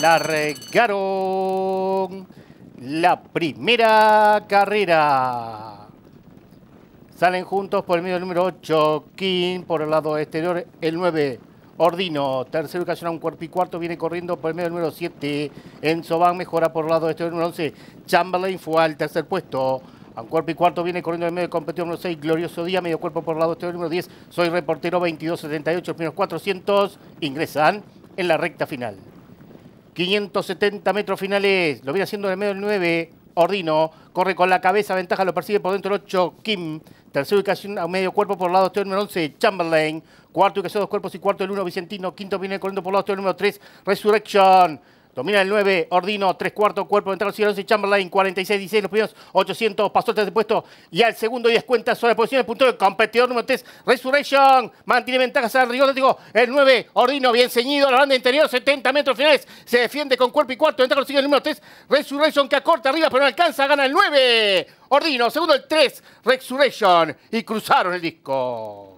La regaron la primera carrera. Salen juntos por el medio número 8, King, por el lado exterior el 9, Ordino. Tercero a un cuerpo y cuarto. Viene corriendo por el medio número 7. Enzo mejora por el lado exterior el número 11. Chamberlain fue al tercer puesto. A un cuerpo y cuarto viene corriendo en medio el número 6, Glorioso Día, medio cuerpo por el lado exterior número 10. Soy reportero 2278, 400 ingresan en la recta final. 570 metros finales, lo viene haciendo de el medio el 9, Ordino, corre con la cabeza, ventaja, lo persigue por dentro el 8, Kim, tercera ubicación a medio cuerpo por lado este número 11, Chamberlain, cuarto ubicación dos cuerpos y cuarto el 1, Vicentino, quinto viene corriendo por lado este número 3, Resurrection, Domina el 9, Ordino, 3 cuartos, cuerpo el 11, Chamberlain, 46, 16, los primeros 800, pasó el puesto y al segundo 10 cuenta sobre posiciones, punto de competidor número 3, Resurrection, mantiene ventajas al rigor, digo, el 9, Ordino, bien ceñido, la banda interior, 70 metros finales, se defiende con cuerpo y cuarto, entra consigue el número 3, Resurrection que acorta arriba pero no alcanza, gana el 9, Ordino, segundo el 3, Resurrection y cruzaron el disco.